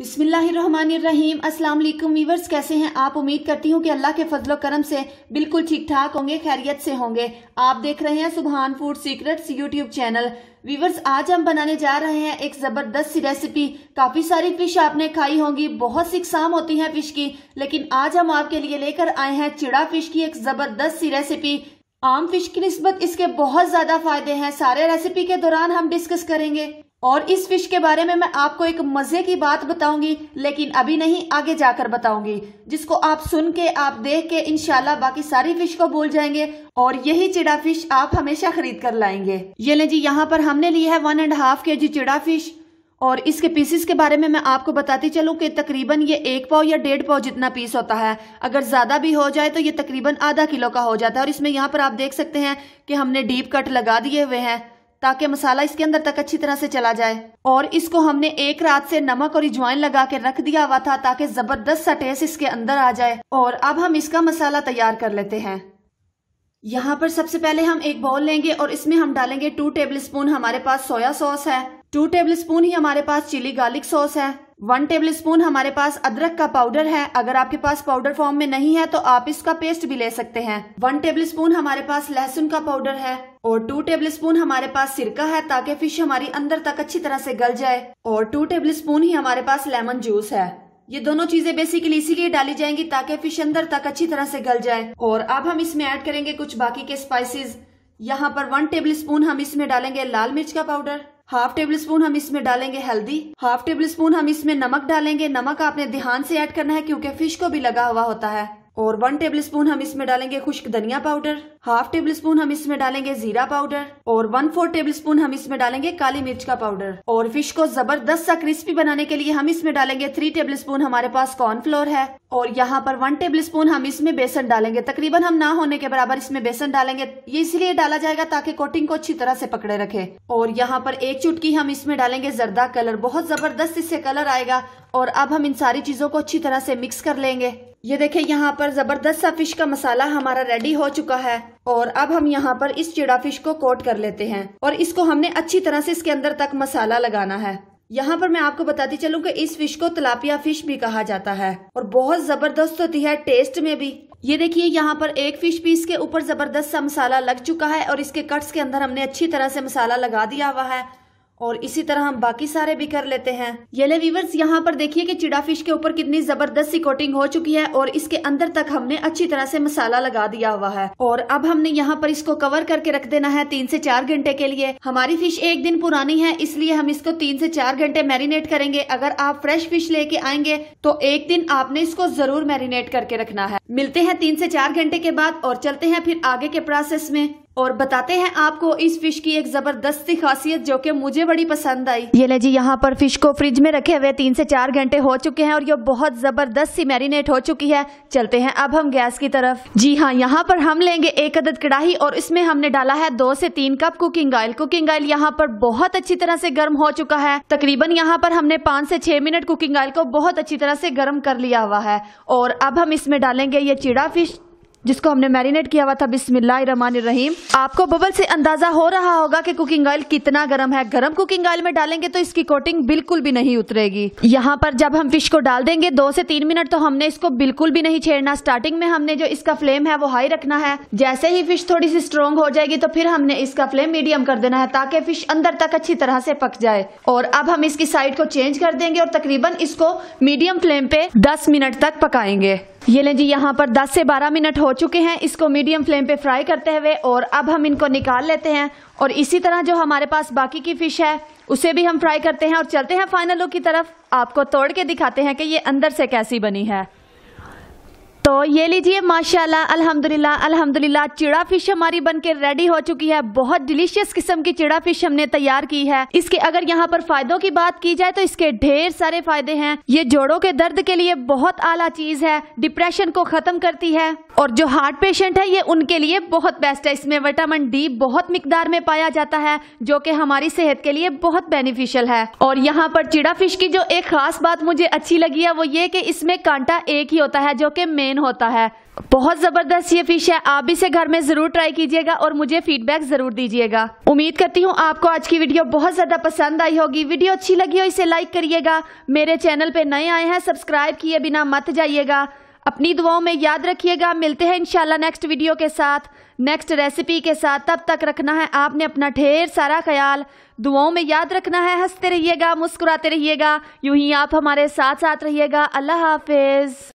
बिस्मिल्लाम वालेकुम वीवर्स कैसे हैं आप उम्मीद करती हूँ कि अल्लाह के फजलो करम से बिल्कुल ठीक ठाक होंगे खैरियत से होंगे आप देख रहे हैं Subhan food secrets YouTube channel viewers आज हम बनाने जा रहे हैं एक ज़बरदस्त सी रेसिपी काफ़ी सारी फ़िश आपने खाई होंगी बहुत सी इकसाम होती है फ़िश की लेकिन आज हम आपके लिए लेकर आए हैं चिड़ा फ़िश की एक ज़बरदस्त सी रेसिपी आम फिश की नस्बत इसके बहुत ज्यादा फायदे हैं सारे रेसिपी के दौरान हम डिस्कस करेंगे और इस फिश के बारे में मैं आपको एक मजे की बात बताऊंगी लेकिन अभी नहीं आगे जाकर बताऊंगी जिसको आप सुन के आप देख के इनशाला बाकी सारी फिश को भूल जाएंगे और यही चिड़ा फिश आप हमेशा खरीद कर लाएंगे ये ले जी यहाँ पर हमने लिया है वन एंड हाफ के जी चिड़ा फिश और इसके पीसेस के बारे में मैं आपको बताती चलूं कि तकरीबन ये एक पाव या डेढ़ पाव जितना पीस होता है अगर ज़्यादा भी हो जाए तो ये तकरीबन आधा किलो का हो जाता है और इसमें यहाँ पर आप देख सकते हैं कि हमने डीप कट लगा दिए हुए हैं ताकि मसाला इसके अंदर तक अच्छी तरह से चला जाए और इसको हमने एक रात से नमक और इजवाइन लगा के रख दिया हुआ था ताकि जबरदस्त सा टेस्ट इसके अंदर आ जाए और अब हम इसका मसाला तैयार कर लेते हैं यहाँ पर सबसे पहले हम एक बाउल लेंगे और इसमें हम डालेंगे टू टेबल स्पून हमारे पास सोया सॉस है टू टेबल स्पून ही हमारे पास चिली गार्लिक सॉस है वन टेबल स्पून हमारे पास अदरक का पाउडर है अगर आपके पास पाउडर फॉर्म में नहीं है तो आप इसका पेस्ट भी ले सकते हैं वन टेबल स्पून हमारे पास लहसुन का पाउडर है और टू टेबल स्पून हमारे पास सिरका है ताकि फिश हमारी अंदर तक अच्छी तरह से गल जाए और टू टेबल स्पून ही हमारे पास लेमन जूस है ये दोनों चीजें बेसिकली इसीलिए डाली जाएंगी ताकि फिश अंदर तक अच्छी तरह से गल जाए और अब हम इसमें ऐड करेंगे कुछ बाकी के स्पाइसेस यहाँ पर वन टेबल स्पून हम इसमें डालेंगे लाल मिर्च का पाउडर हाफ टेबल स्पून हम इसमें डालेंगे हल्दी हाफ टेबल स्पून हम इसमें नमक डालेंगे नमक आपने ध्यान से ऐड करना है क्योंकि फिश को भी लगा हुआ होता है और वन टेबल स्पून हम इसमें डालेंगे खुश्क धनिया पाउडर हाफ टेबल स्पून हम इसमें डालेंगे जीरा पाउडर और वन फोर टेबल स्पून हम इसमें डालेंगे काली मिर्च का पाउडर और फिश को जबरदस्त सा क्रिस्पी बनाने के लिए हम इसमें डालेंगे थ्री टेबल स्पून हमारे पास कॉर्नफ्लोर है और यहाँ पर वन टेबल स्पून हम इसमें बेसन डालेंगे तकरीबन हम ना होने के बराबर इसमें बेसन डालेंगे ये इसलिए डाला जाएगा ताकि कोटिंग को अच्छी तरह से पकड़े रखे और यहाँ पर एक चुटकी हम इसमें डालेंगे जरदा कलर बहुत जबरदस्त इससे कलर आएगा और अब हम इन सारी चीजों को अच्छी तरह से मिक्स कर लेंगे ये देखे यहाँ पर ज़बरदस्त सा फिश का मसाला हमारा रेडी हो चुका है और अब हम यहाँ पर इस चिड़ा फिश को कोट कर लेते हैं और इसको हमने अच्छी तरह से इसके अंदर तक मसाला लगाना है यहाँ पर मैं आपको बताती चलूँ कि इस फिश को तलापिया फिश भी कहा जाता है और बहुत ज़बरदस्त होती है टेस्ट में भी ये देखिए यहाँ पर एक फिश पीस के ऊपर जबरदस्त सा मसाला लग चुका है और इसके कट्स के अंदर हमने अच्छी तरह से मसाला लगा दिया हुआ है और इसी तरह हम बाकी सारे भी कर लेते हैं ये ले वीवर्स यहाँ पर देखिए कि चिड़ा फिश के ऊपर कितनी जबरदस्त सी कोटिंग हो चुकी है और इसके अंदर तक हमने अच्छी तरह से मसाला लगा दिया हुआ है और अब हमने यहाँ पर इसको कवर करके रख देना है तीन से चार घंटे के लिए हमारी फिश एक दिन पुरानी है इसलिए हम इसको तीन से चार घंटे मैरिनेट करेंगे अगर आप फ्रेश फिश लेके आएंगे तो एक दिन आपने इसको जरूर मैरिनेट करके रखना है मिलते हैं तीन से चार घंटे के बाद और चलते हैं फिर आगे के प्रोसेस में और बताते हैं आपको इस फिश की एक जबरदस्त सी खासियत जो कि मुझे बड़ी पसंद आई ये ले जी यहाँ पर फिश को फ्रिज में रखे हुए तीन से चार घंटे हो चुके हैं और ये बहुत जबरदस्त सी मैरिनेट हो चुकी है चलते हैं अब हम गैस की तरफ जी हाँ यहाँ पर हम लेंगे एक अदद कड़ाही और इसमें हमने डाला है दो से तीन cup cooking oil cooking oil यहाँ पर बहुत अच्छी तरह से गर्म हो चुका है तकरीबन यहाँ पर हमने पाँच से छह मिनट कुकिंग ऑयल को बहुत अच्छी तरह से गर्म कर लिया हुआ है और अब हम इसमें डालेंगे ये चिड़ा फिश जिसको हमने मैरिनेट किया हुआ था बिस्मिल्लाहिर्रहमानिर्रहीम आपको बबल से अंदाजा हो रहा होगा कि कुकिंग ऑयल कितना गर्म है गर्म कुकिंग ऑयल में डालेंगे तो इसकी कोटिंग बिल्कुल भी नहीं उतरेगी यहाँ पर जब हम फिश को डाल देंगे दो से तीन मिनट तो हमने इसको बिल्कुल भी नहीं छेड़ना स्टार्टिंग में हमने जो इसका फ्लेम है वो हाई रखना है जैसे ही फिश थोड़ी सी स्ट्रॉन्ग हो जाएगी तो फिर हमने इसका फ्लेम मीडियम कर देना है ताकि फिश अंदर तक अच्छी तरह से पक जाए और अब हम इसकी साइड को चेंज कर देंगे और तकरीबन इसको मीडियम फ्लेम पे दस मिनट तक पकाएंगे ये लें जी यहाँ पर 10 से 12 मिनट हो चुके हैं इसको मीडियम फ्लेम पे फ्राई करते हुए और अब हम इनको निकाल लेते हैं और इसी तरह जो हमारे पास बाकी की फिश है उसे भी हम फ्राई करते हैं और चलते हैं फाइनल लुक की तरफ आपको तोड़ के दिखाते हैं कि ये अंदर से कैसी बनी है तो ये लीजिए माशाल्लाह अल्हम्दुलिल्लाह अल्हम्दुलिल्लाह चिड़ा फिश हमारी बनके रेडी हो चुकी है बहुत डिलीशियस किस्म की चिड़ा फिश हमने तैयार की है इसके अगर यहाँ पर फायदों की बात की जाए तो इसके ढेर सारे फायदे हैं ये जोड़ों के दर्द के लिए बहुत आला चीज है डिप्रेशन को खत्म करती है और जो हार्ट पेशेंट है ये उनके लिए बहुत बेस्ट है इसमें विटामिन डी बहुत मिकदार में पाया जाता है जो की हमारी सेहत के लिए बहुत बेनिफिशियल है और यहाँ पर चिड़ा फिश की जो एक खास बात मुझे अच्छी लगी है वो ये की इसमें कांटा एक ही होता है जो की मेन होता है बहुत ज़बरदस्त ये फिश है आप भी इसे घर में ज़रूर ट्राई कीजिएगा और मुझे फीडबैक ज़रूर दीजिएगा उम्मीद करती हूँ आपको आज की वीडियो बहुत ज़्यादा पसंद आई होगी वीडियो अच्छी लगी हो इसे लाइक करिएगा मेरे चैनल पर नए आए हैं सब्सक्राइब किए बिना मत जाइएगा अपनी दुआओं में याद रखिएगा मिलते हैं इंशाल्लाह नेक्स्ट वीडियो के साथ नेक्स्ट रेसिपी के साथ तब तक रखना है आपने अपना ढेर सारा ख्याल दुआओं में याद रखना है हंसते रहिएगा मुस्कुराते रहिएगा यूं ही आप हमारे साथ साथ रहिएगा अल्लाह हाफिज